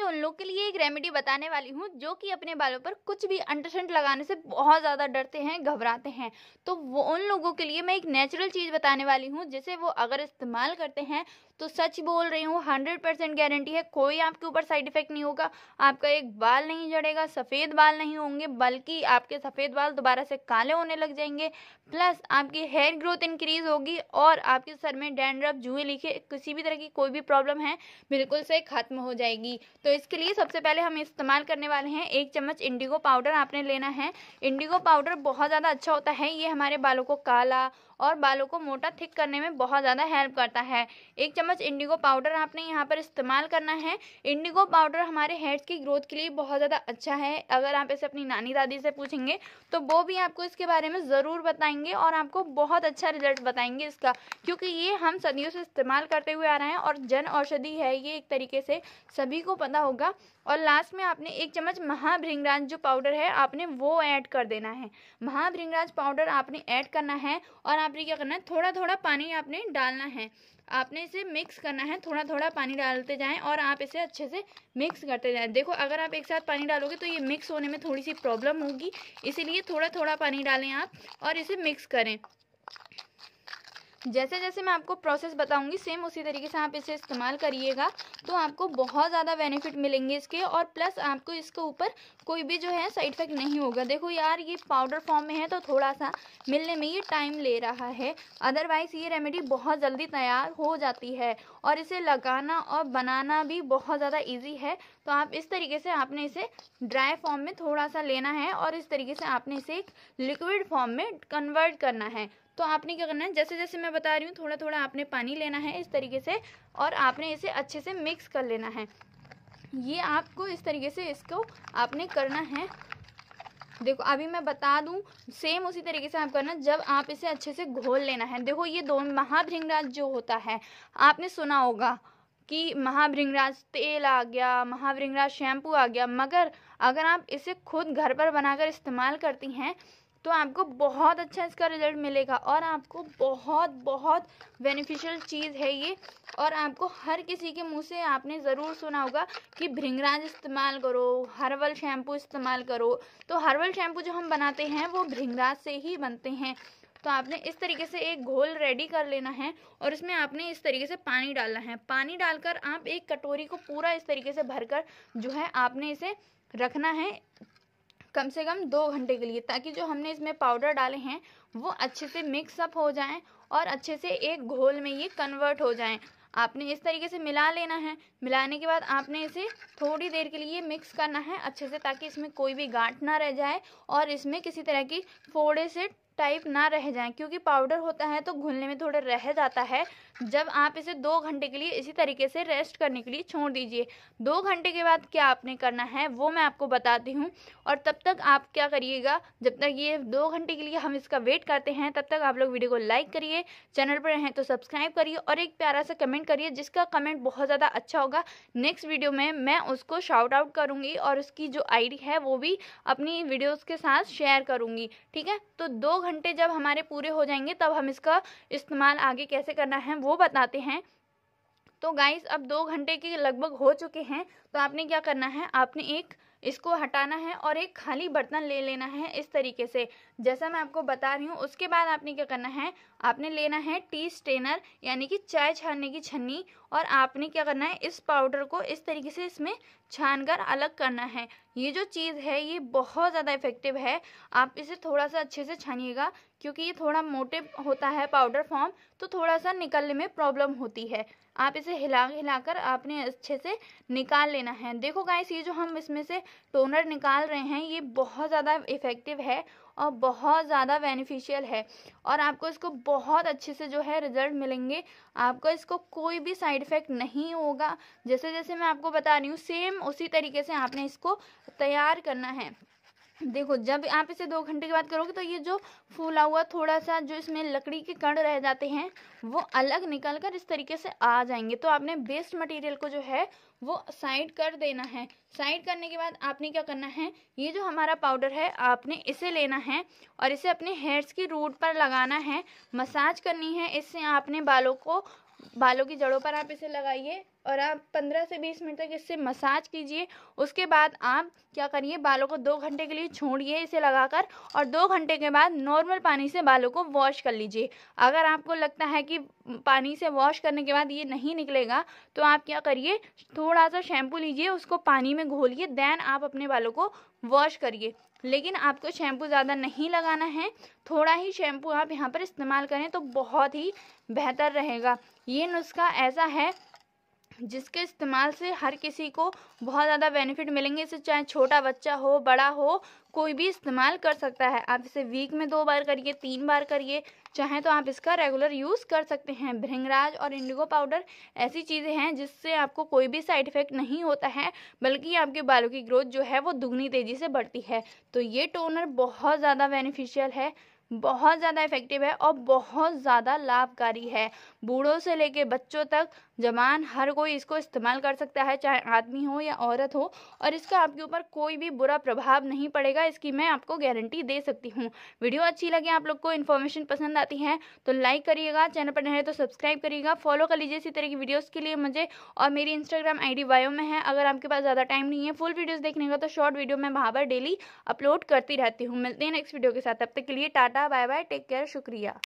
आज उन लोग के लिए एक रेमेडी बताने वाली हूँ जो कि अपने बालों पर कुछ भी अंडरसेंट लगाने से बहुत ज़्यादा डरते हैं घबराते हैं तो वो उन लोगों के लिए मैं एक नेचुरल चीज़ बताने वाली हूँ जिसे वो अगर इस्तेमाल करते हैं तो सच बोल रही हूँ हंड्रेड परसेंट गारंटी है कोई आपके ऊपर साइड इफेक्ट नहीं होगा आपका एक बाल नहीं जड़ेगा सफ़ेद बाल नहीं होंगे बल्कि आपके सफ़ेद बाल दोबारा से काले होने लग जाएंगे प्लस आपकी हेयर ग्रोथ इंक्रीज़ होगी और आपके सर में डैंड्रफ जुए लिखे किसी भी तरह की कोई भी प्रॉब्लम है बिल्कुल से खत्म हो जाएगी तो इसके लिए सबसे पहले हम इस्तेमाल करने वाले हैं एक चम्मच इंडिगो पाउडर आपने लेना है इंडिगो पाउडर बहुत ज़्यादा अच्छा होता है ये हमारे बालों को काला और बालों को मोटा थिक करने में बहुत ज़्यादा हेल्प करता है एक चम्मच इंडिगो पाउडर आपने यहाँ पर इस्तेमाल करना है इंडिगो पाउडर हमारे हेड्स की ग्रोथ के लिए बहुत ज़्यादा अच्छा है अगर आप इसे अपनी नानी दादी से पूछेंगे तो वो भी आपको इसके बारे में ज़रूर बताएंगे और आपको बहुत अच्छा रिजल्ट बताएंगे इसका क्योंकि ये हम सदियों से इस्तेमाल करते हुए आ रहे हैं और जन औषधि है ये एक तरीके से सभी को पता होगा और लास्ट में आपने एक चम्मच महाभृंगराज जो पाउडर है आपने वो ऐड कर देना है महाभृंगराज पाउडर आपने ऐड करना है और आपने क्या करना है थोड़ा थोड़ा पानी आपने डालना है आपने इसे मिक्स करना है थोड़ा थोड़ा पानी डालते जाएं और आप इसे अच्छे से मिक्स करते जाएं देखो अगर आप एक साथ पानी डालोगे तो ये मिक्स होने में थोड़ी सी प्रॉब्लम होगी इसीलिए थोड़ा थोड़ा पानी डालें आप और इसे मिक्स करें जैसे जैसे मैं आपको प्रोसेस बताऊंगी सेम उसी तरीके से आप इसे इस्तेमाल करिएगा तो आपको बहुत ज़्यादा बेनिफिट मिलेंगे इसके और प्लस आपको इसके ऊपर कोई भी जो है साइड इफेक्ट नहीं होगा देखो यार ये पाउडर फॉर्म में है तो थोड़ा सा मिलने में ये टाइम ले रहा है अदरवाइज़ ये रेमेडी बहुत जल्दी तैयार हो जाती है और इसे लगाना और बनाना भी बहुत ज़्यादा ईजी है तो आप इस तरीके से आपने इसे ड्राई फॉर्म में थोड़ा सा लेना है और इस तरीके से आपने इसे एक लिक्विड फॉर्म में कन्वर्ट करना है तो आपने क्या करना है जैसे जैसे मैं बता रही हूँ थोड़ा थोड़ा आपने पानी लेना है इस तरीके से और आपने इसे अच्छे से मिक्स कर लेना है ये आपको इस तरीके से इसको आपने करना है देखो अभी मैं बता दूं सेम उसी तरीके से आप करना जब आप इसे अच्छे से घोल लेना है देखो ये दो महाभृंगराज जो होता है आपने सुना होगा कि महाभृंगराज तेल आ गया महाभृंगराज शैम्पू आ गया मगर अगर आप इसे खुद घर पर बनाकर इस्तेमाल करती हैं तो आपको बहुत अच्छा इसका रिज़ल्ट मिलेगा और आपको बहुत बहुत बेनिफिशियल चीज़ है ये और आपको हर किसी के मुंह से आपने ज़रूर सुना होगा कि भृंगराज इस्तेमाल करो हर्बल शैम्पू इस्तेमाल करो तो हर्बल शैम्पू जो हम बनाते हैं वो भृंगराज से ही बनते हैं तो आपने इस तरीके से एक घोल रेडी कर लेना है और इसमें आपने इस तरीके से पानी डालना है पानी डालकर आप एक कटोरी को पूरा इस तरीके से भरकर जो है आपने इसे रखना है कम से कम दो घंटे के लिए ताकि जो हमने इसमें पाउडर डाले हैं वो अच्छे से मिक्सअप हो जाएं और अच्छे से एक घोल में ये कन्वर्ट हो जाएं आपने इस तरीके से मिला लेना है मिलाने के बाद आपने इसे थोड़ी देर के लिए मिक्स करना है अच्छे से ताकि इसमें कोई भी गांठ ना रह जाए और इसमें किसी तरह की फोड़े से टाइप ना रह जाएं क्योंकि पाउडर होता है तो घुलने में थोड़ा रह जाता है जब आप इसे दो घंटे के लिए इसी तरीके से रेस्ट करने के लिए छोड़ दीजिए दो घंटे के बाद क्या आपने करना है वो मैं आपको बताती हूँ और तब तक आप क्या करिएगा जब तक ये दो घंटे के लिए हम इसका वेट करते हैं तब तक आप लोग वीडियो को लाइक करिए चैनल पर रहें तो सब्सक्राइब करिए और एक प्यारा सा कमेंट करिए जिसका कमेंट बहुत ज़्यादा अच्छा होगा नेक्स्ट वीडियो में मैं उसको शाउट आउट करूँगी और उसकी जो आई है वो भी अपनी वीडियोज़ के साथ शेयर करूँगी ठीक है तो दो घंटे जब हमारे पूरे हो जाएंगे तब हम इसका इस्तेमाल आगे कैसे करना है वो बताते हैं तो गाइस अब दो घंटे के लगभग हो चुके हैं तो आपने क्या करना है आपने एक इसको हटाना है और एक खाली बर्तन ले लेना है इस तरीके से जैसा मैं आपको बता रही हूँ उसके बाद आपने क्या करना है आपने लेना है टी स्टेनर यानी कि चाय छानने की छन्नी और आपने क्या करना है इस पाउडर को इस तरीके से इसमें छान कर अलग करना है ये जो चीज़ है ये बहुत ज़्यादा इफेक्टिव है आप इसे थोड़ा सा अच्छे से छानिएगा क्योंकि ये थोड़ा मोटे होता है पाउडर फॉर्म तो थोड़ा सा निकलने में प्रॉब्लम होती है आप इसे हिला हिलाकर आपने अच्छे से निकाल लेना है देखो गाइस ये जो हम इसमें से टोनर निकाल रहे हैं ये बहुत ज़्यादा इफ़ेक्टिव है और बहुत ज़्यादा बेनिफिशियल है और आपको इसको बहुत अच्छे से जो है रिजल्ट मिलेंगे आपको इसको कोई भी साइड इफ़ेक्ट नहीं होगा जैसे जैसे मैं आपको बता रही हूँ सेम उसी तरीके से आपने इसको तैयार करना है देखो जब आप इसे दो घंटे के बाद करोगे तो ये जो फूला हुआ थोड़ा सा जो इसमें लकड़ी के कण रह जाते हैं वो अलग निकल कर इस तरीके से आ जाएंगे तो आपने वेस्ट मटेरियल को जो है वो साइड कर देना है साइड करने के बाद आपने क्या करना है ये जो हमारा पाउडर है आपने इसे लेना है और इसे अपने हेयर्स की रूट पर लगाना है मसाज करनी है इससे आपने बालों को बालों की जड़ों पर आप इसे लगाइए और आप 15 से 20 मिनट तक इससे मसाज कीजिए उसके बाद आप क्या करिए बालों को दो घंटे के लिए छोड़िए इसे लगाकर और दो घंटे के बाद नॉर्मल पानी से बालों को वॉश कर लीजिए अगर आपको लगता है कि पानी से वॉश करने के बाद ये नहीं निकलेगा तो आप क्या करिए थोड़ा सा शैम्पू लीजिए उसको पानी में घोलिए देन आप अपने बालों को वॉश करिए लेकिन आपको शैम्पू ज़्यादा नहीं लगाना है थोड़ा ही शैम्पू आप यहाँ पर इस्तेमाल करें तो बहुत ही बेहतर रहेगा ये नुस्खा ऐसा है जिसके इस्तेमाल से हर किसी को बहुत ज़्यादा बेनिफिट मिलेंगे इसे चाहे छोटा बच्चा हो बड़ा हो कोई भी इस्तेमाल कर सकता है आप इसे वीक में दो बार करिए तीन बार करिए चाहे तो आप इसका रेगुलर यूज़ कर सकते हैं भृंगराज और इंडिगो पाउडर ऐसी चीज़ें हैं जिससे आपको कोई भी साइड इफ़ेक्ट नहीं होता है बल्कि आपके बालों की ग्रोथ जो है वो दुगनी तेज़ी से बढ़ती है तो ये टोनर बहुत ज़्यादा बेनिफिशियल है बहुत ज़्यादा इफ़ेक्टिव है और बहुत ज़्यादा लाभकारी है बूढ़ों से लेके बच्चों तक जबान हर कोई इसको इस्तेमाल कर सकता है चाहे आदमी हो या औरत हो और इसका आपके ऊपर कोई भी बुरा प्रभाव नहीं पड़ेगा इसकी मैं आपको गारंटी दे सकती हूँ वीडियो अच्छी लगे आप लोग को इन्फॉर्मेशन पसंद आती है तो लाइक करिएगा चैनल पर नए तो सब्सक्राइब करिएगा फॉलो कर लीजिए इसी तरह की वीडियोज़ के लिए मुझे और मेरी इंस्टाग्राम आई बायो में है अगर आपके पास ज़्यादा टाइम नहीं है फुल वीडियोज़ देखने का तो शॉर्ट वीडियो मैं वहाँ पर डेली अपलोड करती रहती हूँ मिलते हैं नेक्स्ट वीडियो के साथ तब तक के लिए tata bye bye take care शुक्रिया